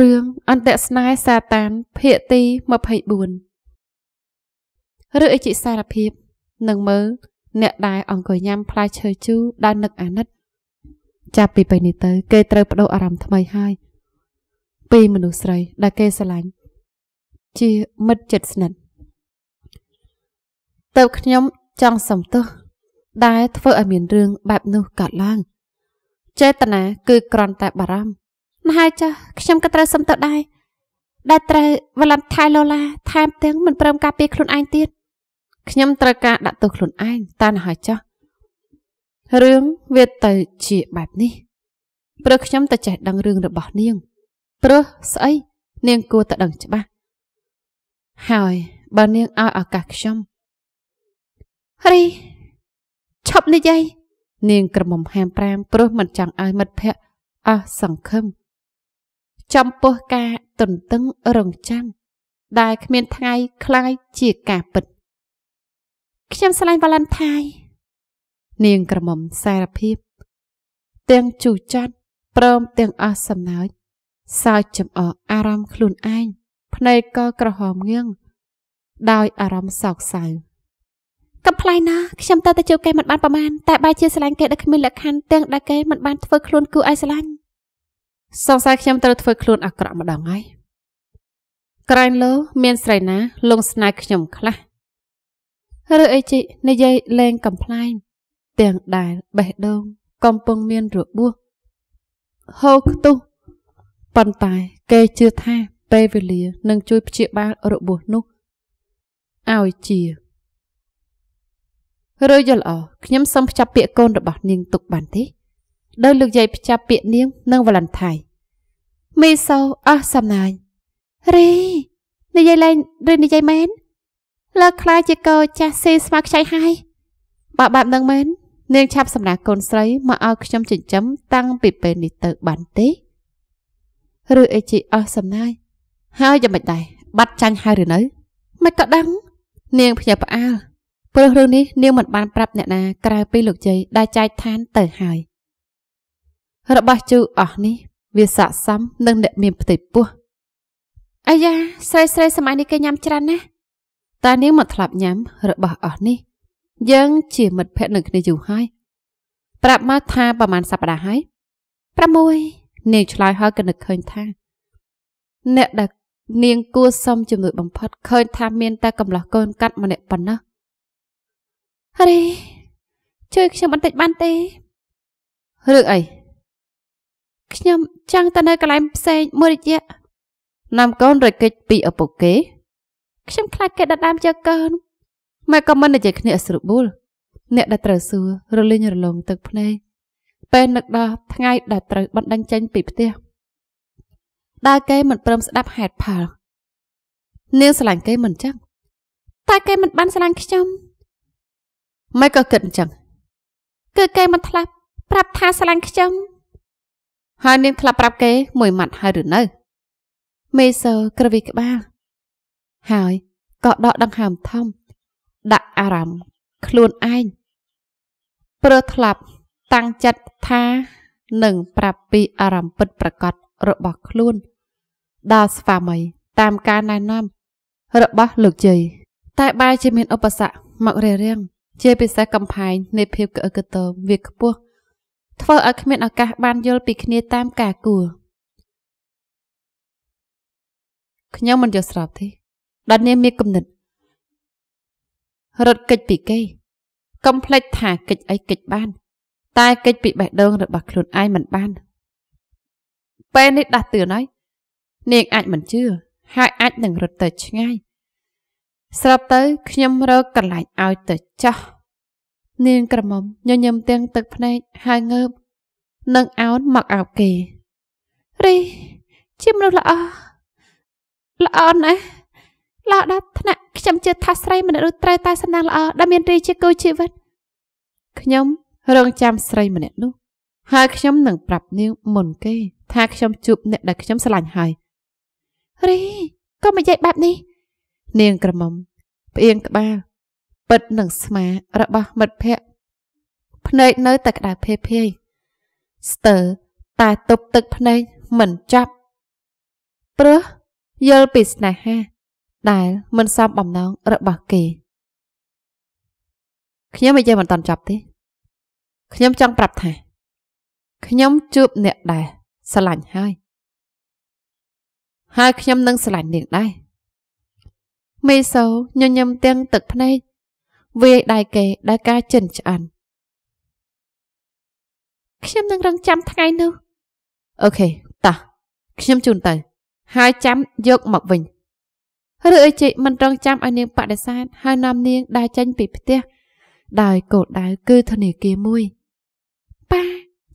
រឿងអន្តៈស្នេហ៍សាតាន ភាគទី24ឬអជាសារភាពនឹងមើលអ្នកដែលអង្គញ៉ាំផ្លែឈើជូរដែលនឹកអាណិត ចាប់ពីពេលនេះទៅ គេត្រូវបដូរអារម្មណ៍ថ្មីហើយពីមនុស្សស្រីដែលគេស្រឡាញ់ជាមិត្តជិតស្និទ្ធទៅខ្ញុំចង់សំទោសដែលធ្វើឲ្យមានរឿងបែបនោះកើតឡើងចេតនាគឺគ្រាន់តែបារម្ភមហាចាស់ខ្ញុំក៏ត្រូវសុំទៅដែរដែលត្រូវវលំថៃឡូឡាថែមទាំងមិនព្រមការពារខ្លួនឯងទៀតខ្ញុំត្រូវការដាក់ទោសខ្លួនឯងតើណាហើយចាស់រឿងវាទៅជាបែបនេះព្រោះខ្ញុំតែចេះដឹងរឿងរបស់នាងព្រោះស្អីនាងគួរតែដឹងច្បាស់ហើយបើនាងឲ្យឱកាសខ្ញុំរីឈប់និយាយនាងក្រមុំហាម5ព្រោះមិនចង់ឲ្យមិត្តភ័ក្តិអស់សង្ឃឹមចំពោះការទន្ទឹងរង់ចាំដែលគ្មានថ្ងៃคล้ายជាការពិតខ្ញុំឆ្លងវ៉ាឡង់ថាយនាងក្រមុំសារភាព ទាំងជូចាត់ព្រមទាំងអស់សំណើចសើចចំអកអារម្មណ៍ខ្លួនឯងភ្នែកក៏ក្រហមងឿងដោយអារម្មណ៍សោកសៅកំប្លែងណាខ្ញុំតើតែជួបគេមិនបានប្រមាណតែបែរជាស្រឡាញ់គេដែលគ្មានលក្ខខណ្ឌទាំងដែលគេមិនបានធ្វើខ្លួនគូឲ្យស្រឡាញ់សង្ស័យខ្ញុំត្រូវធ្វើខ្លួនអាក្រក់ម្ដងហើយក្រែងលោមាន ស្រីណា លងស្នេហ៍ខ្ញុំខ្លះឬអីជីនិយាយលេងកំ pl ែងទាំងដែលបេះដូង កំពុងមានរបួសហូរខ្ទុះប៉ុន្តែគេជឿថាពេលវេលានឹងជួយព្យាបាលរបួសនោះឲ្យជាឬយល់អខ្ញុំសូមខ្ចប់ពាក្យកូនរបស់នាងទុកបានទេដោយលោកយាយផ្ចាប់ពាក្យនាងនិងវ៉ាឡាន់ថៃមីសូអស់សំណាញ់រីនិយាយលេងឬនិយាយមែនលើខ្លាជាកោចាស់ស៊ីស្មើខ្ចីហើយបើបែបនឹងមែននាងឆាប់សម្រាប់កូនស្រីមកឲ្យខ្ញុំចិញ្ចឹមតាំងពីពេលនេះទៅបានទេឬអីជីអស់សំណាយហើយយ៉ាងមិនដែរបាត់ចាញ់ហើយឬនៅ មិនក៏ដឹង នាងភ្ញាក់ផ្អើលព្រោះរឿងនេះនាងមិនបានប្រាប់អ្នកណាក្រៅពីលោកជ័យដែលចែកឋានទៅហើយរបស់ជូអស់នេះវាស័កសមនឹងអ្នកមានផ្ទៃពោះអាយ៉ាស្រីស្រីសម័យនេះគេញ៉ាំច្រើនណាស់តានាងមកធ្លាប់ញ៉ាំរបស់អស់នេះ យើង ជាមិត្តភក្តិនឹងគ្នាយូរហើយ ប្រាប់មកថាប្រហែលសប្តាហ៍ហើយ6នាងឆ្លើយហើយក៏នឹកឃើញថា អ្នកដែលនាងគួសមជំនួយបំផុតឃើញថាមាន តែកំឡោះកូនកាត់ម្នាក់ប៉ុណ្ណោះរីជួយខ្ញុំបន្តិចបានទេរឿងអីខ្ញុំចង់ទៅនៅកន្លែងផ្សេងមួយរយៈណាំកូនរកិច្ចពីឪពុកគេ ខ្ញុំខ្លាចគេដណ្ដើមយកកូនម៉ែក៏មិននិយាយគ្នាស្រួលបួលអ្នកដែលត្រូវសួររលិញរលងទឹកភ្នែកពេលនឹកដល់ថ្ងៃដែលត្រូវបណ្ដឹងចេញពីផ្ទះដែលគេមិនព្រមស្ដាប់ហេតុផលនាងស្រឡាញ់គេមិនចឹងតែគេមិនបានស្រឡាញ់ខ្ញុំម៉េចក៏គិតអញ្ចឹងគឺគេមិនធ្លាប់ប្រាប់ថាស្រឡាញ់ខ្ញុំហើយនាងឆ្លាប់ប្រាប់គេ មួយម៉ាត់ហើយឬនៅ មេសើក្រវីក្បាលហើយក៏ដកដង្ហើមធំដាក់អារម្មណ៍ខ្លួនឯងព្រឺធ្លាប់តាំងចិត្តថានឹងប្រាប់ពីអារម្មណ៍ពិតប្រកបរបស់ខ្លួន ដល់ស្វាមី តាមការណែនាំរបស់ លោកជ័យតែ បែរជាមានឧបសគ្គមករារាំងជាពិសេសកំផែងនៃភាពក្អឹកក្ទមវាខ្ពស់ធ្វើឲ្យគ្មានឱកាសបានយល់ពីគ្នាតាមការគួរខ្ញុំមិនយល់ស្របទេដល់នាងមានគំនិត រត់គេចពីគេកុំភ្លេចថាគេចអីគេចបាន តែគេចពីបេះដូងរបស់ខ្លួនឯងមិនបាន ពេលនេះដាស់តឿនហើយនាងអាចមិនជឿហើយអាចនឹងរត់ទៅឆ្ងាយស្រាប់ទៅខ្ញុំរកកន្លែងឲ្យទៅចាស់នាងក្រមុំញញឹមទាំងទឹកភ្នែកហើយងើបនឹងអោនមកអោបគេរីជាមនុស្សល្អល្អណាស់ល្អដល់ថ្នាក់ខ្ញុំជឿថាស្រីមនុស្សត្រូវតែសំណាងល្អដែលមានរីជាគូជីវិតខ្ញុំរងចាំស្រីម្នាក់នោះហើយខ្ញុំនឹងប្រាប់នាងមុនគេថាខ្ញុំជួបអ្នកដែលខ្ញុំស្រឡាញ់ហើយរីក៏មិននិយាយបែបនេះ នាងក្រមុំផ្អៀងក្បាលពិតនិងស្មារបស់មិត្តភ័ក្តិភ្នែកនៅតែក្តៅភេភេយស្ទើរតែទប់ទឹកភ្នែកមិនចាប់ព្រោះយល់ពីស្នេហា ដែលមិនសមបំណងរបស់គេខ្ញុំនិយាយមិនតន់ចប់ទេខ្ញុំចង់ប្រាប់ថាខ្ញុំជួបអ្នកដែរស្រឡាញ់ហើយ ហើយខ្ញុំនឹងស្រឡាញ់នាងដែរមេសូញញឹមទាំងទឹកភ្នែកវាយដៃគេដោយការចិនឆ្អិនខ្ញុំនឹងរងចាំថ្ងៃនោះអូខេតោះខ្ញុំជូនទៅហើយចាំយកមកវិញឬអីជិមិនរងចាំឲ្យនាងបដិសេធហើយនាំនាងដើរចេញពីផ្ទះដោយគោលដៅគឺធនាគារមួយប៉ា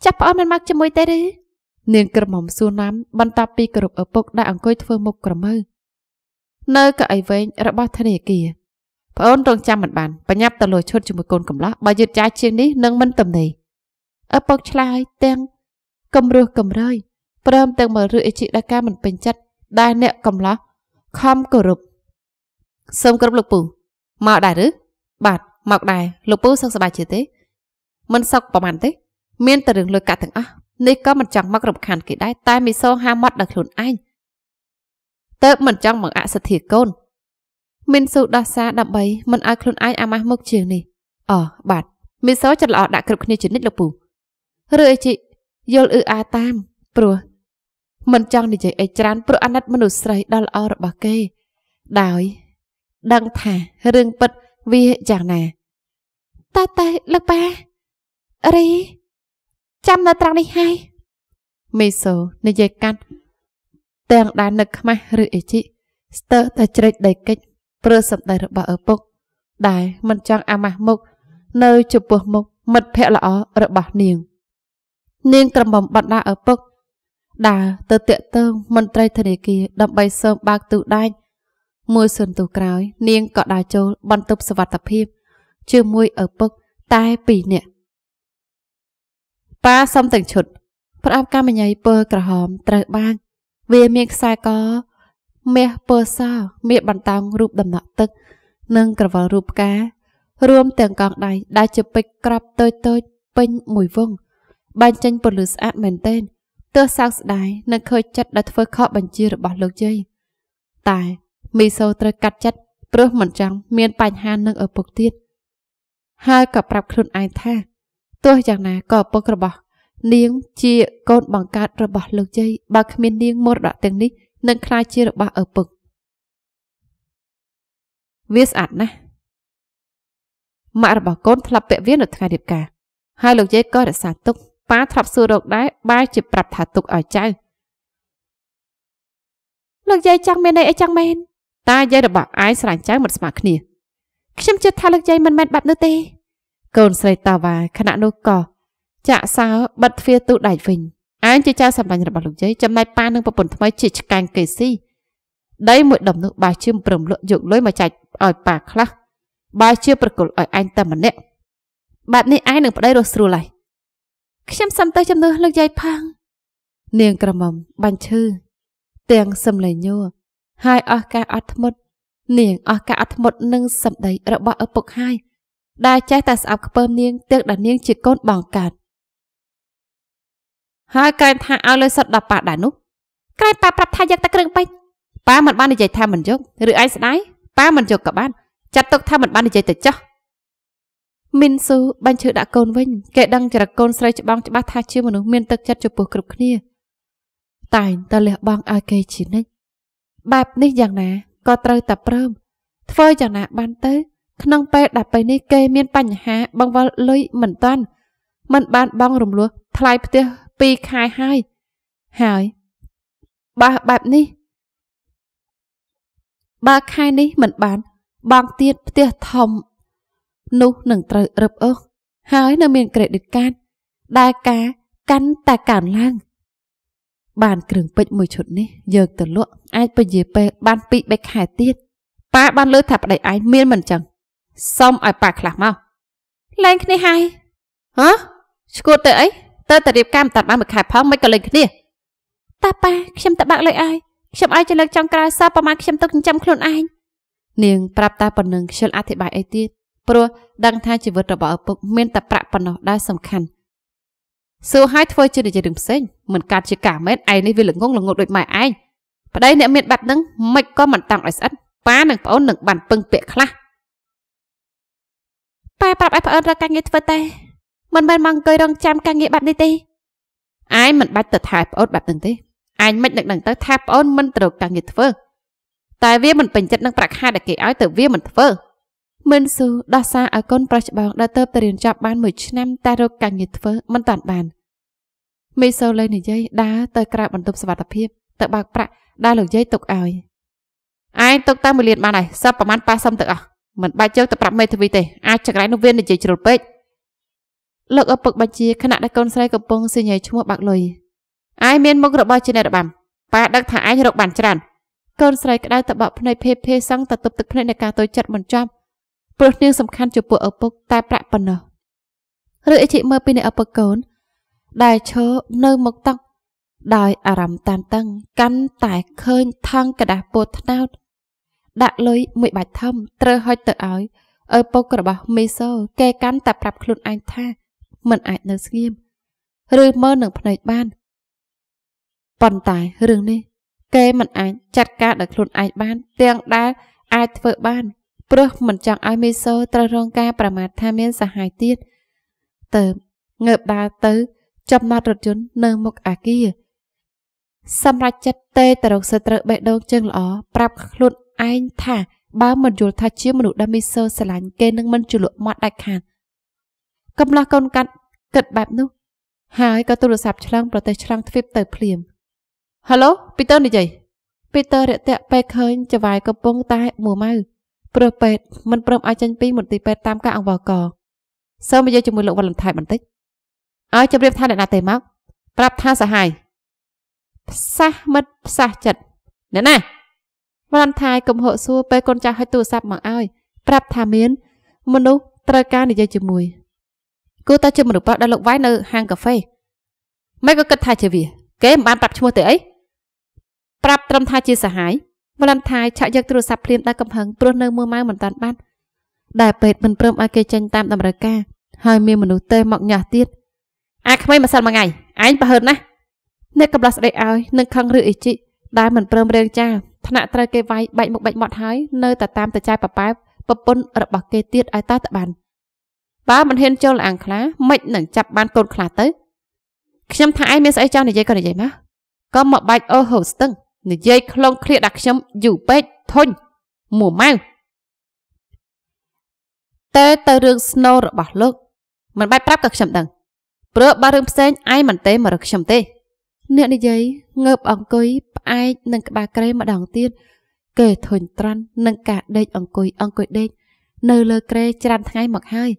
ចាប់ប្អូនមិនមកជាមួយទេឬនាងក្រមុំសួរណាំបន្ទាប់ពីគោរពឪពុកដែលអង្គុយធ្វើមុខក្រមើនៅកៅអីវែងរបស់ធនាគារប្អូនរងចាំមិនបានបញ្ញាប់ទៅលុយឈុតជាមួយកូនកំឡោះបើយឺតយ៉ាវជាងនេះនឹងមិនទំនេរឪពុកឆ្លើយទាំងកំរើសកំរើយព្រមទាំងមើលរឿងអជីដល់ការមិនពេញចិត្តដែលអ្នកកំឡោះខំគោរពសូមគោរពលោកពូ មកដែរឬបាទមកដែរលោកពូសុខសប្បាយជាទេ មិនសុខប្រហែលទេមានតែរឿងលុយកាក់ទាំងអស់នេះក៏មិនចង់មករំខានគេដែរតែមីសូហាមាត់ដល់ខ្លួនឯងតើមិនចង់មកអសធាកូនមិនស៊ូដោះសារដើម្បីមិនឲ្យខ្លួនឯងអាម៉ាស់មុខជាងនេះអោះបាទមីសូចិត្តល្អដាក់គ្រប់គ្នាជានិច្ចលោកពូ ឬអីជីយល់អឺអាតាមព្រោះមិនចង់និយាយអីច្រើនព្រោះអាណិតមនុស្សស្រីដ៏ល្អរបស់គេដោយដឹងថារឿងពិតវាយ៉ាងណាតើតើលោកប៉ារី ចាំនៅត្រង់នេះហើយមីសូនិយាយកាត់ទាំងដែលនឹកខ្មាស់ឬអីជីស្ទើរតែជ្រេចដីកិច្ចព្រឺសម្ដីរបស់ឪពុក ដែលមិនចង់អាម៉ាស់មុខនៅចំពោះមុខមិត្តភក្តិល្អរបស់នាង នាងក្រមុំបណ្ដាឪពុកដើរទៅតាក់ទងមន្ត្រីធនាគារដើម្បីសូមបើកទូដាច់មួយសន្ទុះក្រោយនាងក៏ដើរចូលបន្ទប់សវត្ថភាព ជាមួយឪពុកតែពីរនាក់ប៉ាសុំទាំងឈុតប្រអប់កម្មញ័យពើក្រហម ត្រូវបានវាមានខ្សែកមាសពើសមាសបន្តោងរូបដំណក់ទឹក និងក្រវល់រូបផ្ការួមទាំងកងដៃដែលជាពេជ្រក្របតូចតូចពេញមួយវង បាញ់ចេញពន្លឺស្អាតមែនទែនទើសសោកស្ដាយនឹងឃើញចិត្តដែលធ្វើខកបញ្ជារបស់លោកយាយតែមីសូត្រូវកាត់ចិត្តព្រោះមិនចង់មានបញ្ហានឹងឪពុកទៀតហើយក៏ប្រាប់ខ្លួនឯងថាទោះយ៉ាងណាក៏ឪពុករបស់ នាងជាកូនបង្កើតរបស់លោកយាយបើគ្មាននាងមរតកទាំងនេះនឹងคล้ายជារបស់ឪពុកវាស្អាតណាស់ម៉ាក់របស់កូនធ្លាប់ពាក់វានៅថ្ងៃរៀបការហើយលោកយាយក៏រក្សាទុកប៉ាធ្លាប់សួររកដែរបែរជាប្រាប់ថាទុកឲ្យចៅលោកយាយចង់មានអីអីចឹងមែនតាយាយរបស់ឯងស្រាញ់ចៅមិនស្មើគ្នា ខ្ញុំជឿថាលោកយាយមិនមែនបែបនោះទេ កូនស្រីតាវ៉ាខណៈនោះក៏ចាក់សោបិទទ្វារទូដៃវិញអែមជាចៅសម្លាញ់របស់លោកយាយចំណែកប៉ានិងប្រពន្ធថ្មីជាឆ្កែងកេស៊ីដីមួយដុំនោះបើជាព្រមលក់យកលុយមកចាច់ឲ្យប៉ាខ្លះបើជាប្រគល់ឲ្យឯងតែម្នាក់បែបនេះឯងនឹងប្តីរស់ស្រួលហើយខ្ញុំសំទោសចំនួនលោកយាយផាំងនាងក្រមុំបាញ់ឈឺទាំងសំលេងញ័រហើយអស់ការអត់ធ្មត់នាងអស់ការអត់ធ្មត់នឹងសម្ដីរបស់ឪពុកហើយដែលចេះតែស្អប់ខ្ពើមនាងទើបដល់នាងជាកូនបងកើតហើយកែថាឲ្យលើសុតដល់ប៉ាដែរនោះក្រែងប៉ាប្រាប់ថាយកតែគ្រឿងពេជ្រប៉ាមិនបាននិយាយថាមិនយកឬឯងស្ដាយប៉ាមិនយកក៏បាន ចាត់ទុកថាមិនបាននិយាយទៅចោះមីនស៊ូបាញ់ឈឺដាក់កូនវិញគេដឹងចរកូនស្រីច្បងច្បាស់ថាជាមនុស្សមានទឹកចិត្តចំពោះគ្រប់គ្នាតែងតែលះបង់ឲ្យគេជានិច្ចបែបនេះយ៉ាងណាក៏ត្រូវតែព្រមធ្វើយ៉ាងណាបានទៅ ក្នុងពេលដែលពេលនេះគេមានបញ្ហាបង្វិលលុយមិនតាន់ មិនបានបងរំលោះថ្លៃផ្ទះ2ខែហើយហើយបើបែបនេះបើខែនេះមិនបានបងទៀតផ្ទះធំ នោះនឹងត្រូវរឹបអូសហើយ នៅ មានក្រេឌីតកាតដែលការកាន់តែកើនឡើងបានគ្រឿងពេជ្រមួយឈុតនេះយើងទៅលក់អាចពជាពេលបានពីរ3ខែទៀតប៉ាបានលើថាប្តីឯងមានមិនចឹងសុំឲ្យប៉ាខ្លះមកលែងគ្នាហើយហ៎ឈួតទៅអីតើតារៀបការមិនតាត់បានមួយខែផងមិនក៏លេងគ្នាតាប៉ាខ្ញុំតបាក់លុយឲ្យខ្ញុំឲ្យចលើកចង់ក្រោយសោះប្រហែលខ្ញុំទុកចិញ្ចឹមខ្លួនឯងនាងប្រាប់តាប៉ុណ្ណឹងខ្ជិលអធិប្បាយអីទៀតព្រោះដឹងថាជីវិតរបស់ឪពុកមានតែប្រាក់ប៉ុណ្ណោះដែលសំខាន់សួរឲ្យធ្វើជានិយាយរឿងផ្សេងមិនកាត់ជាកាមែនឯនេះវាល្ងងល្ងត់ដូចម៉ែឯងប្តីអ្នក មានបាត់នឹងមិនក៏មិនតាំងឲ្យស្អិតប៉ានិងប្អូននឹងបានពឹងពាក់ខ្លះប៉ែប្រាប់ឲ្យប្អូនរកការងារធ្វើតែមិនមែនមកអង្គុយរងចាំការងារបែបនេះទេអាយមិនបាច់ទៅថែប្អូនបែបហ្នឹងទេអាយមិននឹកនឹងទៅថាប្អូនមិនត្រូវការងារធ្វើតែវាមិនពេញចិត្តនឹងប្រាក់ខែដែលគេឲ្យទៅវាមិនធ្វើមិនស៊ូដោះសារឲ្យកូនប្រុសច្បងដែលទៅទៅរៀនចប់បានមួយឆ្នាំតែរកការងារធ្វើមិនតាន់បានមីសូលើនិយាយដើរទៅក្រៅបន្ទប់សុវត្ថិភាព ទៅបើកប្រាក់ដែលលោកយាយទុកឲ្យឯងទុកតែមួយលានបានហើយសឹបប្រហែលប៉ះសឹមទៅអស់មិនបាច់ជើងទៅប្រាប់មេធាវីទេអាចចក្រៃនោះវានិយាយជ្រុលពេកលោកឪពុកបញ្ជាខណៈដែលកូនស្រីកំពុងសញ្ញាឈ្មោះបាក់លុយអាយមានមុខរបរជាអ្នករបាំប៉ាដឹកថាឯងរកបានច្រើនកូនស្រីក្តៅតបភ្នែកភេភេសឹងទៅទប់ទឹកភ្នែកនៃការតូចចិត្តមិនចប់ព្រោះនាងសំខាន់ចំពោះឪពុកតែប្រាក់ប៉ុណ្ណោះឬអីជីមើលពីអ្នកឪពុកកូនដែលឈរនៅមុខតុដោយអារម្មណ៍តានតឹងកាន់តែឃើញថង់กระដាស់ពោតថ្នោតដាក់លុយមួយបាច់ធំត្រូវហុចទៅឲ្យឪពុករបស់មីសូគេកាន់តែប្រាប់ខ្លួនឯងថាមិនអាចនៅស្ងៀមឬមើលនឹងភ្នែកបានប៉ុន្តែរឿងនេះ គេមិនអាចចាត់ការដោយខ្លួនឯងបាន ទាំងដែលអាចធ្វើបានព្រោះមិនចង់ឲ្យមីសូត្រូវរងការ ប្រមាថថាមានសហាយទៀតតើងើបដើរទៅចំណត់រថយន្តនៅមុខអាគារសម្រាប់ចិត្តតេតរកសត្រូវបេះដូងជើងល្អប្រាប់ខ្លួនឯងថាបើមិនយល់ថាជាមនុស្សដែលមីសូស្រឡាញ់គេនឹងមិនជលក់មាត់ដាច់ខាត។កំឡោះកូនកាត់គិតបែបនោះ ហើយក៏ទូរស័ព្ទឆ្លងប្រទេសឆ្លងទ្វីបទៅភ្លាមហៅឡូពីទ័រនិយាយពីទ័ររាក់ទាក់ពេលឃើញចវាយកំពុងតែមួម៉ៅព្រោះពេទ្យមិនព្រមឲ្យចេញពីមន្ទីរពេទ្យតាមការអង្វរកសូមនិយាយជាមួយលោកវ៉ាឡង់ថៃបន្តិចឲ្យជម្រាបថាអ្នកណាទេមកប្រាប់ថាសហាយផ្សះមិត្តផ្សះចិត្តអ្នកណាវ៉ាឡង់ថៃកំហកសួរពេលកូនចាស់ហិចទូរស័ព្ទមកឲ្យ ប្រាប់ថាមាន មនុស្សត្រូវការនិយាយជាមួយគឺតើជាមនុស្សប្រុសដែលលោកវាយនៅហាងកាហ្វេមិនក៏គិតថាជាវា គេមិនបានប្រាប់ឈ្មោះទេអីប្រាប់ត្រឹមថាជាសហាយមលន់ថាឆាក់យកទូរស័ព្ទភ្លាមដល់កំហឹងព្រោះនៅមើលម៉ៅមិនតាន់បានដែលពេទ្យមិនព្រមឲ្យគេចេញតាមតម្រូវការហើយមានមនុស្សទេមកញ៉ាស់ទៀតអាក្មេងម្សិលមួយថ្ងៃឯងប្រហើតណាស់អ្នកកំឡោះស្ដីឲ្យនឹងខឹងឬអីជីដែលមិនព្រមរៀងចាថ្នាក់ត្រូវគេវាយបែកមុខបែកមាត់ហើយនៅតែតាមតែចាយប៉ប៉ែប្រពន្ធរបស់គេទៀតឲ្យតើតបាន។បើមិនហ៊ានចូលអាងខ្លាមិននឹងចាប់បានកូនខ្លាទៅខ្ញុំថាឯងមានស្អីចង់និយាយក៏និយាយមកក៏មកបាច់អូហូស្ទឹងនិយាយខ្លងឃ្លៀកដាក់ខ្ញុំយូរពេកធុញមួម៉ៅតើទៅរឿងស្នូរបស់លោក មិនបាច់ប្រាប់ក៏ខ្ញុំដឹងព្រោះបើរឿងផ្សេងឯងមិនទេមករកខ្ញុំទេអ្នកនិយាយងើបអង្គុយផ្អែកនឹងក្បាលក្រេម្ដងទៀតគេធុញទ្រាន់នឹងការដេកអង្គុយអង្គុយដេកនៅលើក្រេច្រើនថ្ងៃមកហើយ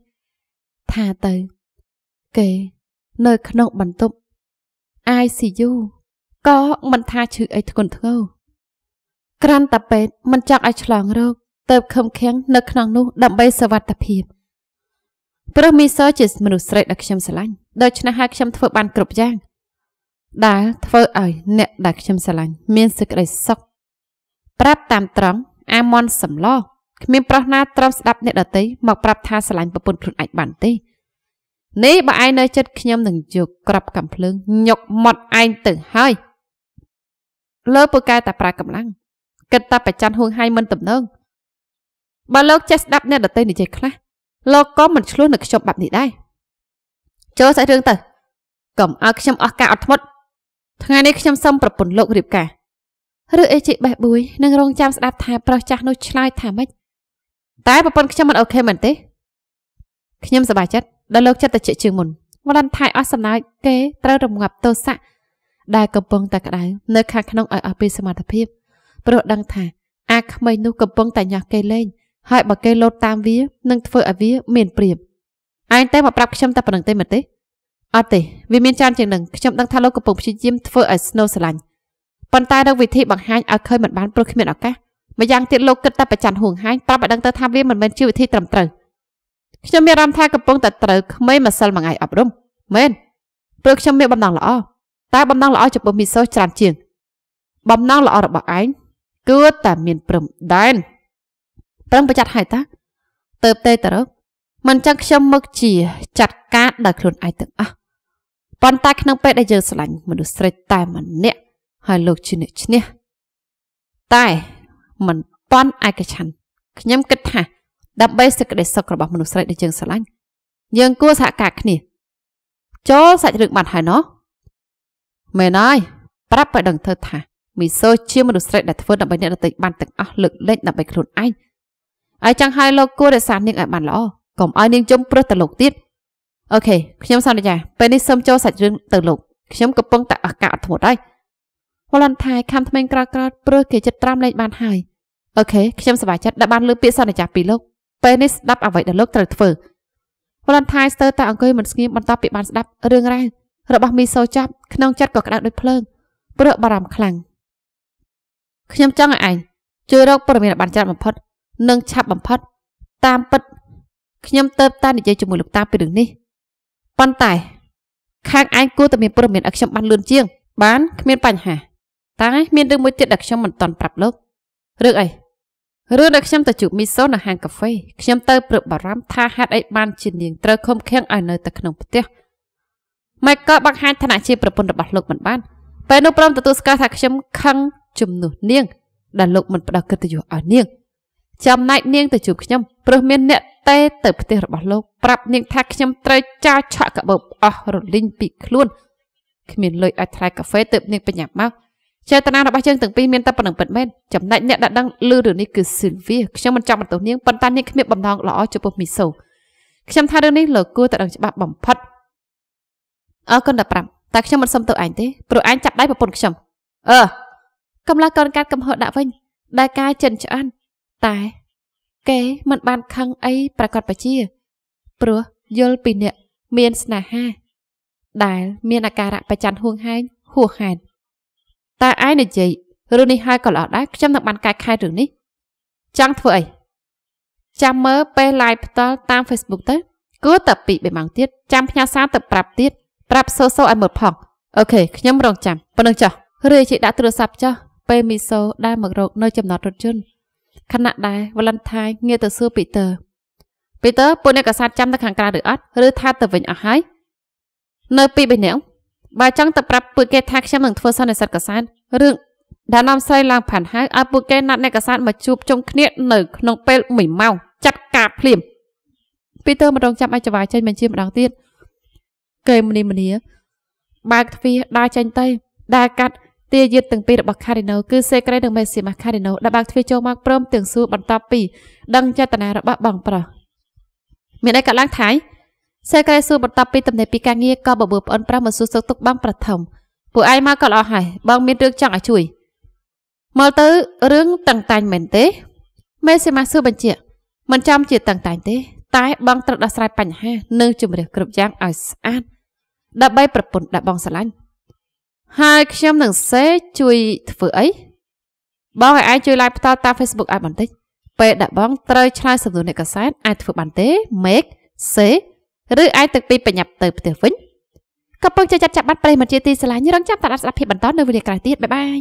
ថាទៅគេនៅក្នុងបន្ទប់ ICU ក៏មិនថាឈឺអីធ្ងន់ធ្ងរក្រាន់តាពេទ្យមិនចង់ឲ្យឆ្លងរោគទៅខំខាំងនៅក្នុងនោះដើម្បីសុវត្ថិភាពព្រោះមីសជាមនុស្សស្រីដែលខ្ញុំស្រឡាញ់ដូច្នេះហើយខ្ញុំធ្វើបានគ្រប់យ៉ាងដែលធ្វើឲ្យអ្នកដែលខ្ញុំស្រឡាញ់មានសេចក្តីសុខប្រាប់តាមត្រង់អាមន់សំឡោះគ្មានប្រុសណាត្រូវស្ដាប់អ្នកដតីមកប្រាប់ថាស្រឡាញ់ប្រពន្ធខ្លួនឯងបានទេនេះបើឯងនៅចិត្តខ្ញុំនឹងយកក្របកំភ្លើង ញុកមាត់ឯងទៅហើយលើពូកែតាប្រាកម្លាំងគិតតាប្រច័នហួងហៃមិនទំនងបើលោកចេះស្ដាប់អ្នកដតីនិយាយខ្លះលោកក៏មិនឆ្លោះនឹងខ្ញុំបែបនេះដែរចូលសាច់រឿងទៅកុំឲ្យខ្ញុំអស់ការអត់ធ្មត់ថ្ងៃនេះខ្ញុំសុំប្រពន្ធលោករៀបការឬអេជីបេះបួយនឹងរងចាំស្ដាប់ថាប្រុសចាស់នោះឆ្លើយថាម៉េចតែប្រពន្ធខ្ញុំមិនអូខេមែនទេខ្ញុំសប្បាយចិត្តដែលលោកចិត្តតិចជាងមុនវណ្ណថៃអស់សំណើចគេត្រូវរងាប់ទោសៈដែលកំពុងតែក្តៅនៅខាងក្នុងឲ្យអស់ពីសមត្ថភាពព្រោះដឹងថាអាក្មេងនោះកំពុងតែញ៉ាស់គេលេងហើយបើគេលោតតាមវានឹងធ្វើឲ្យវា មានព្រៀបឯងតែមកប្រាប់ខ្ញុំតែប៉ុណ្្នឹងទេមែនទេអត់ទេវាមានច្រើនជាងនឹងខ្ញុំដឹងថាលោកកំពុងព្យាយាមធ្វើឲ្យស្នូលស្រឡាញ់ប៉ុន្តែរកវិធីបង្ហាញឲ្យឃើញមិនបានព្រោះគ្មានឱកាសម្យ៉ាងទៀតលោកគិតតែប្រច័ណ្ឌហួងហាញប្រាប់ឲ្យដឹងទៅថាវាមិនមែនជាវិធីត្រឹមត្រូវខ្ញុំមានអារម្មណ៍ថាកំពុងតែត្រូវក្មេងម្សិលមួយថ្ងៃអប់រំមែនព្រោះខ្ញុំមានបំណងល្អតែបំណងល្អចំពោះមីសូច្រើនជាងបំណងល្អរបស់ឯងគួរតែមានព្រំដែនប្រឹងប្រយ័ត្នហើយតាទៅទេតរកមិនចឹងខ្ញុំមកជាចាត់ការដល់ខ្លួនឯងទាំងអស់ប៉ុន្តែក្នុងពេលដែលយើងស្រឡាញ់មនុស្សស្រីតែម្នាក់ហើយលោកជាអ្នកឈ្នះតែមិនប៉ុនឯកច្ឆន្ទខ្ញុំគិតថាដើម្បីសេចក្តីសុខរបស់មនុស្សស្រីដែលយើងស្រឡាញ់យើងគួរសហការគ្នាចូលសាច់រឿងបាត់ហើយណោះមែនហើយប្រាប់ឲ្យដឹងទៅថាមីសូ ជាមនុស្សស្រីដែលធ្វើដើម្បីអ្នកដទៃបានទាំងអស់លើកលែងដើម្បីខ្លួនឯងហើយចង់ឲ្យលោកគួររក្សានាងឲ្យបានល្អកុំឲ្យនាងជុំព្រឹសទៅលោកទៀតអូខេខ្ញុំសន្យាពេលនេះសូមចូលសាច់រឿងទៅលោកខ្ញុំកំពុងតែអស់កាអត់ធ្មត់ហើយវ៉ាឡង់ថៃខំថ្មែងក្រោតក្រោតព្រោះគេចិត្តត្រាំលែងបានហើយអូខេខ្ញុំសប្បាយចិត្តដែលបានលើពាក្យសន្យាពីលោកពេលនេះស្ដាប់អ្វីដែលលោកត្រូវធ្វើ Valentine ស្ទើរតែអង្គុយមិនស្ងៀមបន្ទាប់ពីបានស្ដាប់រឿងរ៉ាវរបស់មីសូចប់ក្នុងចិត្តក៏ក្តៅដូចភ្លើងព្រោះបារម្ភខ្លាំងខ្ញុំចង់ឲ្យឯងជួយរកព័ត៌មាន បានច្រើនបំផុតនិងឆាប់បំផុតតាមពិតខ្ញុំទៅតែនិយាយជាមួយលោកតាពីរឿងនេះប៉ុន្តែ ខាងឯងគួរតែមានព័ត៌មានឲ្យខ្ញុំបានលឿនជាង បាន គ្មានបញ្ហាតែមានរឿងមួយទៀតដែលខ្ញុំមិនតន់ប្រាប់លោករឿងអីរឿងដែលខ្ញុំទៅជួបមីសូនៅហាងកាហ្វេខ្ញុំទៅព្រឹកបារម្ភថាហេតុអីបានជានាងត្រូវខំខាំងឲ្យនៅតែក្នុងផ្ទះម៉េចក៏បង្ហាញឋានៈជាប្រពន្ធរបស់លោកមិនបានពេលនោះព្រមទទួលស្គាល់ថាខ្ញុំខឹងជំនួសនាងដែលលោកមិនផ្ដល់កិត្តិយសឲ្យនាងចំណែកនាងទៅជួបខ្ញុំព្រោះមានអ្នកតេទៅផ្ទះរបស់លោកប្រាប់នាង ថាខ្ញុំត្រូវចោលឆក់កាបូបអស់រលីងពី ខ្លួនគ្មានលុយឲ្យថ្លៃកាហ្វេទើបនាងបញ្ញាមកចេតនារបស់យើងទាំងពីរមានតែប៉ុណ្្នឹងពិតមែនចំណែកអ្នកដែលដឹងឮរឿងនេះគឺស៊ីលវីខ្ញុំមិនចាប់បន្ទោសនាងប៉ុន្តែនាងគ្មានបំណងល្អចំពោះមីសូខ្ញុំថារឿងនេះលោកគួរតែដឹងច្បាស់បំផុតអរគុណដល់5តែខ្ញុំមិនសុំទោសឯងទេព្រោះឯងចាប់ដៃប្រពន្ធខ្ញុំអឺកំឡាកូនកាត់កំហុសដាក់វិញ ដែលការចិនឆ្អិនតែគេមិនបានខឹងអីប្រកាសបជាព្រោះយល់ពីអ្នកមានស្នេហាដែលមានអាការៈប្រច័នហួងហែងហួសហេតុតើឯងនិយាយរឿងនេះហើយក៏ល្អដែរខ្ញុំនឹងបានកែខែរឿងនេះចង់ធ្វើអីចាំមើលពេល live ផ្ទាល់តាម Facebook ទៅគួរតែពី3ម៉ោងទៀតចាំផ្ញើសារទៅប្រាប់ទៀតប្រាប់សូសូឲ្យមើលផងអូខេខ្ញុំរងចាំប៉ុណ្ណឹងចុះរាជដាក់ទូរស័ព្ទចុះពេលមីសូដើរមករក នៅ ចំណតរថយន្តខណៈដែលវ៉ាឡង់ថៃងាកទៅសួរពីទ័រពីទ័រពួកអ្នកកសាតចាំនៅខាងក្រៅឬអត់ឬថាទៅវិញអស់ហើយនៅពីបេះនេះបើចង់ទៅប្រាប់ពួកគេថាខ្ញុំនឹងធ្វើសន្និសីទកសែតរឿងដែលនាំស្រីឡើងផាន់ហៅឲ្យពួកគេណាត់អ្នកកសែតមកជួបជុំគ្នានៅក្នុងពេល1ម៉ោងចាត់ការភ្លាមពីទើបមករងចាំអាចចវាចេញបញ្ជាម្ដងទៀតកេមនីមនីបើកទ្វារដើរចេញទៅដើរកាត់ទាយឺតទាំងពីររបស់ខារីណូគឺសេក្រេនិងមេស៊ីម៉ាខារីណូដែលបើកទ្វារចូលមកព្រមទាំងសួរបន្តពីដឹងចេតនារបស់បងប្រុសមានអីកើតឡើងថៃសេក្រាសួរបន្ទាប់ពីទំនេរពីការងារក៏បបួលប្អូនប្រុសមកសួរសុខទុក្ខបងប្រធមពួកឯងមកក៏ល្អហើយបងមានរឿងចង់ឲ្យជួយមើលទៅរឿងតឹងតាញ់មែនទេមេសេម៉ាសួរបញ្ជាក់មិនចាំជាតឹងតាញ់ទេ តែបងត្រូវដោះស្រាយបញ្ហានិងជំរះគ្រប់យ៉ាងឲ្យស្អាតដើម្បីប្រពន្ធដែលបងស្រឡាញ់ហើយខ្ញុំនឹងសេជួយធ្វើអីបងឲ្យឯងជួយ like ផ្ទាល់តាម Facebook ឲ្យបន្តិចពេលដែលបងត្រូវឆ្លើយសំណួរអ្នកកសែតអាចធ្វើបានទេ make say ឬឯងទឹកពីបញ្ញាប់ទៅផ្ទះវិញកំពុងជាចាត់ចាប់បាត់ប្រិយមិត្តជាទីស្រឡាញ់រងចាំតាមដានស្ដាប់ភាពបន្តនៅវេលាក្រោយទៀតបាយបាយ